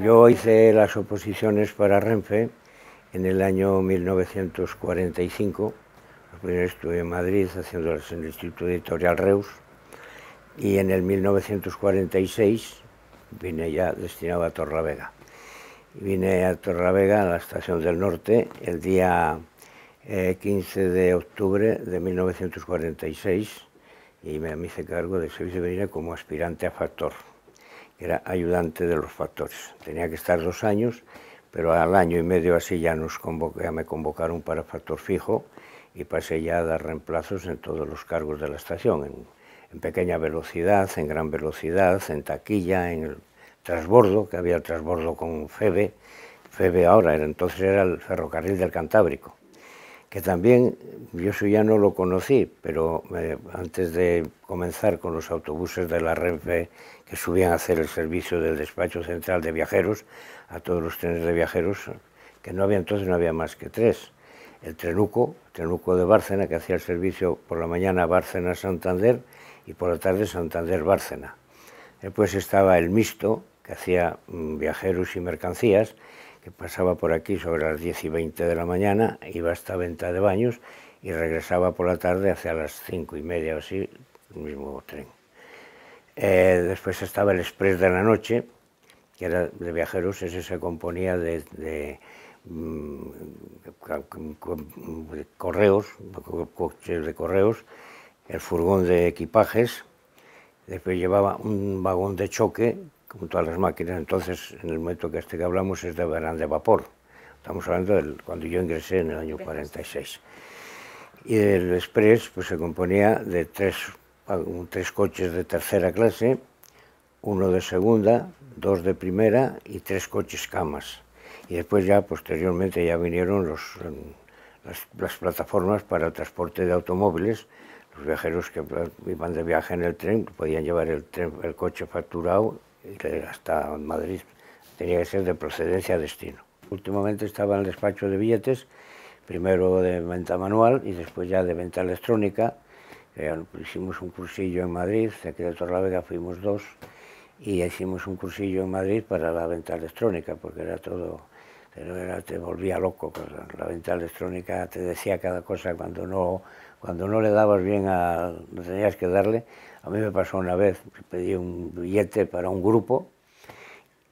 Yo hice las oposiciones para Renfe en el año 1945. Primero estuve en Madrid haciéndolas en el Instituto Editorial Reus y en el 1946 vine ya destinado a Vega. Vine a Vega a la Estación del Norte, el día 15 eh, de octubre de 1946 y me, hice cargo del servicio de como aspirante a factor, era ayudante de los factores. Tenía que estar dos años, pero al año y medio así ya, nos ya me convocaron para factor fijo y pasé ya a dar reemplazos en todos los cargos de la estación, en, en pequeña velocidad, en gran velocidad, en taquilla, en el transbordo, que había el transbordo con FEBE, FEBE ahora, entonces era el ferrocarril del Cantábrico que también yo eso ya no lo conocí, pero eh, antes de comenzar con los autobuses de la Renfe que subían a hacer el servicio del despacho central de viajeros, a todos los trenes de viajeros, que no había entonces, no había más que tres. El Trenuco, Trenuco de Bárcena, que hacía el servicio por la mañana Bárcena-Santander y por la tarde Santander-Bárcena. Después estaba el Mixto, que hacía mm, viajeros y mercancías, pasaba por aquí sobre las 10 y 20 de la mañana, iba hasta venta de baños y regresaba por la tarde hacia las 5 y media o así, el mismo tren. Eh, después estaba el Express de la Noche, que era de viajeros, ese se componía de, de mm, correos, coches de correos, el furgón de equipajes, después llevaba un vagón de choque como todas las máquinas, entonces en el momento que este que hablamos es de verán de vapor. Estamos hablando de cuando yo ingresé en el año 46. Y el Express pues, se componía de tres, tres coches de tercera clase, uno de segunda, dos de primera y tres coches camas. Y después ya posteriormente ya vinieron los, las, plataformas para el transporte de automóviles, los viajeros que iban de viaje en el tren podían llevar el, el coche facturado que hasta Madrid tenía que ser de procedencia a destino. Últimamente estaba en el despacho de billetes, primero de venta manual y después ya de venta electrónica. Eh, pues hicimos un cursillo en Madrid, de aquí de Torlavega fuimos dos, y hicimos un cursillo en Madrid para la venta electrónica, porque era todo pero era, te volvía loco. Pues, la venta electrónica te decía cada cosa cuando no, cuando no le dabas bien a no tenías que darle. A mí me pasó una vez, pedí un billete para un grupo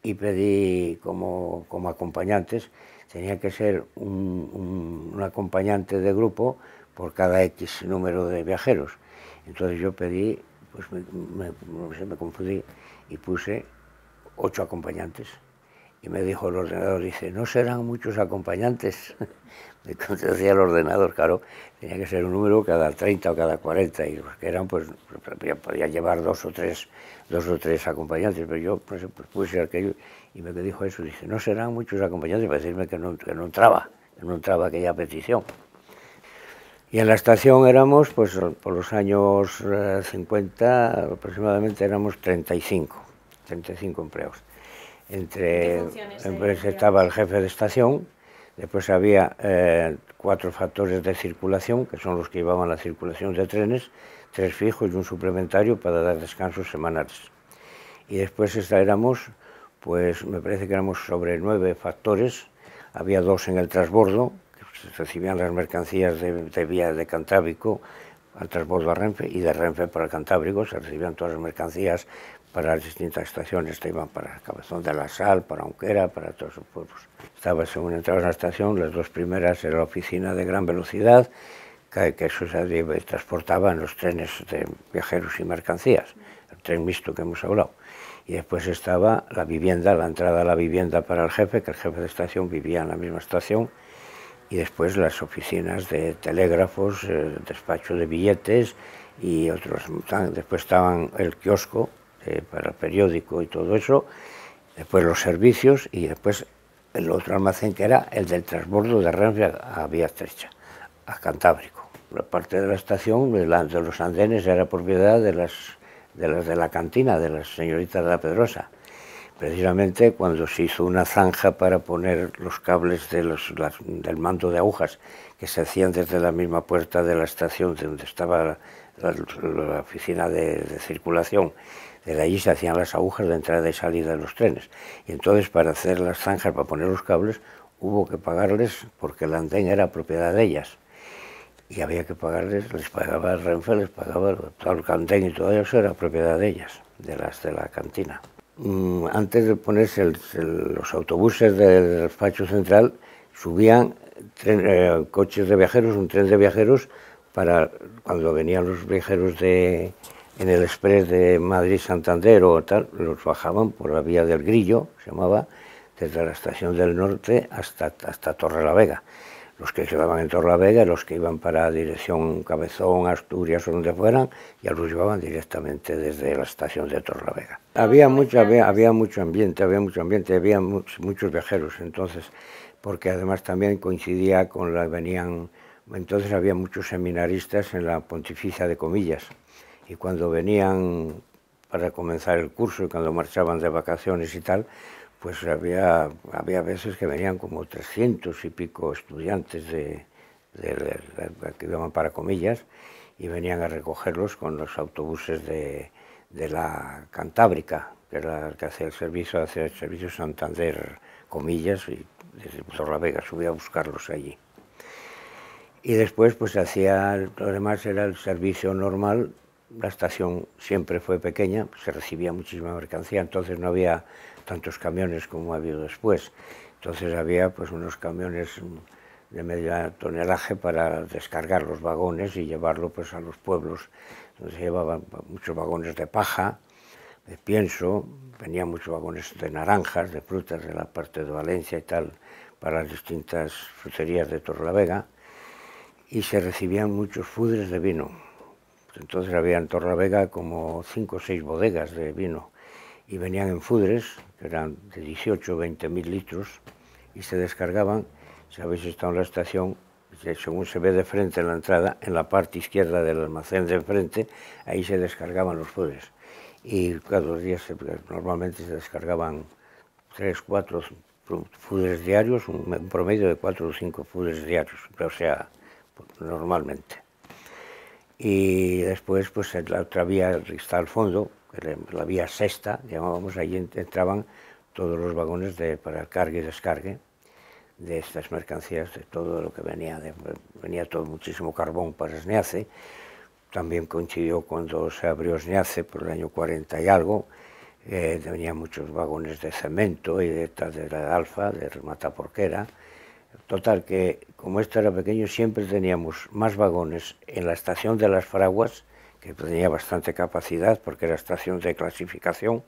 y pedí como, como acompañantes, tenía que ser un, acompañante de grupo por cada X número de viajeros. Entonces yo pedí, pues me confundí y puse ocho acompañantes. Y me dijo el ordenador, dice, ¿no serán muchos acompañantes? Entonces decía el ordenador, claro, tenía que ser un número cada 30 o cada 40, y los que eran, pues podía llevar dos o tres, dos o tres acompañantes, pero yo pues puse aquello, y me dijo eso, dice, no serán muchos acompañantes para decirme que no, que no entraba, que no entraba aquella petición. Y en la estación éramos, pues por los años 50 eh, aproximadamente éramos 35, 35 empleados. Entre estaba el jefe de estación, después había eh, cuatro factores de circulación, que son los que llevaban la circulación de trenes, tres fijos y un suplementario para dar descansos semanales. Y después éramos, pues me parece que éramos sobre nueve factores, había dos en el transbordo, que se recibían las mercancías de, de vía de Cantábrico, al transbordo a Renfe y de Renfe para el Cantábrico, se recibían todas las mercancías para las distintas estaciones. Te iban para Cabezón de la Sal, para Unquera, para todos los pueblos. Estaba, según entradas en la estación, las dos primeras era la oficina de gran velocidad, que, eso se transportaba en los trenes de viajeros y mercancías, el tren mixto que hemos hablado. Y después estaba la vivienda, la entrada a la vivienda para el jefe, que el jefe de estación vivía en la misma estación, y después las oficinas de telégrafos, eh, despacho de billetes y otros. Después estaban el kiosco, eh, para el periódico y todo eso, después los servicios y después el otro almacén que era el del transbordo de Renfe a, Vía Estrecha, a Cantábrico. La parte de la estación, de, de los andenes, era propiedad de las, de las de la cantina, de las señoritas de la Pedrosa. Precisamente cuando se hizo una zanja para poner los cables de del mando de agujas que se hacían desde la misma puerta de la estación donde estaba la, oficina de circulación ...de allí se hacían las agujas de entrada y salida de los trenes. Y entonces para hacer las zanjas, para poner los cables, hubo que pagarles, porque la andén era propiedad de ellas, y había que pagarles, les pagaba el Renfe, les pagaba el, el andén y todo eso era propiedad de ellas, de las de la cantina. Mm, antes de ponerse los autobuses del despacho central, subían eh, coches de viajeros, un tren de viajeros, para cuando venían los viajeros de, en el express de Madrid-Santander o tal, los bajaban por la vía del Grillo, se llamaba, desde la estación del norte hasta, hasta Torre la Vega. Los que quedaban en Torre los que iban para dirección Cabezón, Asturias o donde fueran, ya los llevaban directamente desde la estación de Torre la Vega. Había mucho, había, mucho ambiente, había mucho ambiente, había muchos, muchos viajeros entonces, porque además también coincidía con la venían, entonces había muchos seminaristas en la Pontificia de Comillas y cuando venían para comenzar el curso y cuando marchaban de vacaciones y tal, pues había, había veces que venían como 300 y pico estudiantes de, que iban para comillas y venían a recogerlos con los autobuses de, de la Cantábrica, que era el que hacía el servicio, hacía el servicio Santander, comillas, y desde vega subía a buscarlos allí. Y después, pues hacía, lo demás era el servicio normal la estación siempre fue pequeña, se recibía muchísima mercancía, entonces no había tantos camiones como ha habido después. Entonces había pues unos camiones mm, de media tonelaje para descargar los vagones y llevarlo pues a los pueblos. Entonces llevaban muchos vagones de paja, de pienso, venían muchos vagones de naranjas, de frutas de la parte de Valencia y tal, para las distintas fruterías de Torlavega, y se recibían muchos pudres de vino. Entonces había en Vega como cinco o seis bodegas de vino y venían en fudres, que eran de 18 o 20 mil litros, y se descargaban. Si habéis estado en la estación, según se ve de frente en la entrada, en la parte izquierda del almacén de enfrente, ahí se descargaban los fudres. Y cada dos días normalmente se descargaban tres, cuatro fudres diarios, un promedio de cuatro o cinco fudres diarios, o sea, normalmente y después pues la otra vía está al fondo, la vía sexta, llamábamos, ahí entraban todos los vagones de, para carga y descargue de estas mercancías, de todo lo que venía, venía todo muchísimo carbón para Sneace, también coincidió cuando se abrió Sneace por el año 40 y algo, eh, venían muchos vagones de cemento y de, de la alfa, de remata Porquera, Total, que como esto era pequeño, siempre teníamos más vagones en la estación de las Fraguas, que tenía bastante capacidad porque era estación de clasificación,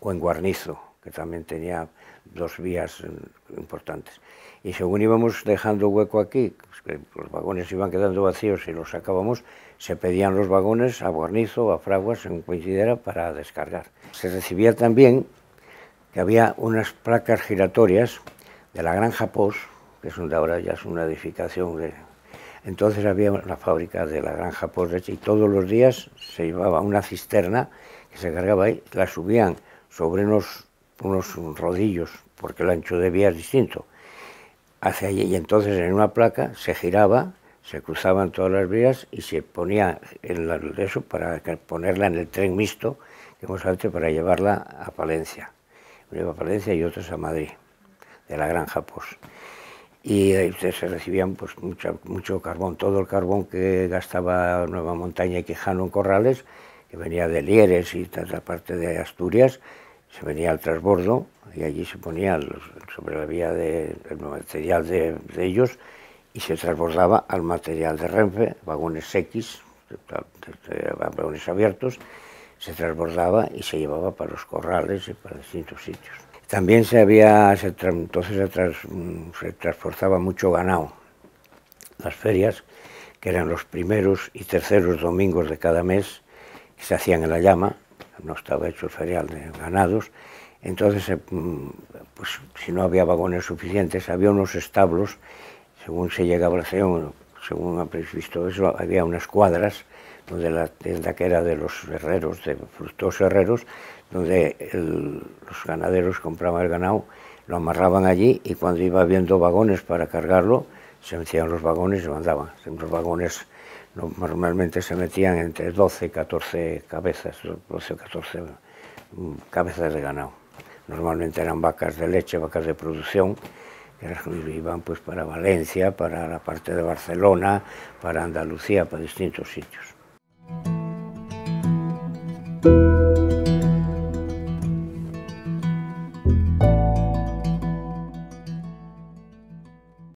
o en Guarnizo, que también tenía dos vías mm, importantes. Y según íbamos dejando hueco aquí, pues los vagones iban quedando vacíos y los sacábamos, se pedían los vagones a Guarnizo, o a Fraguas, en coincidera para descargar. Se recibía también que había unas placas giratorias de la Granja Pos, que es un, ahora ya es una edificación. entonces había la fábrica de la granja Porrech y todos los días se llevaba una cisterna que se cargaba ahí, la subían sobre unos, rodillos, porque el ancho de vía es distinto, hacia allí y entonces en una placa se giraba, se cruzaban todas las vías y se ponía en la, eso para ponerla en el tren mixto que hemos hecho para llevarla a Palencia. una a Palencia y otros a Madrid, de la granja porche y eh, se recibían pues, mucho carbón, todo el carbón que gastaba Nueva Montaña y Quijano en Corrales, que venía de Lieres y toda la parte de Asturias, se venía al transbordo y allí se ponía sobre la vía del material de, ellos y se transbordaba al material de Renfe, vagones X, vagones abiertos, se transbordaba y se llevaba para los corrales y para distintos sitios. También se había, entonces se, mm, transportaba mucho ganado. Las ferias, que eran los primeros y terceros domingos de cada mes, se hacían en la llama, no estaba hecho el ferial de ganados, entonces, eh, mm, pues, si no había vagones suficientes, había unos establos, según se llegaba a según habéis visto eso, había unas cuadras donde la tienda que era de los herreros, de frutos herreros, donde los ganaderos compraban el ganado, lo amarraban allí y cuando iba viendo vagones para cargarlo, se metían los vagones y lo mandaban. Los vagones normalmente se metían entre 12 y 14 cabezas, 12 o 14 mm, cabezas de ganado. Normalmente eran vacas de leche, vacas de producción, que iban pues para Valencia, para la parte de Barcelona, para Andalucía, para distintos sitios.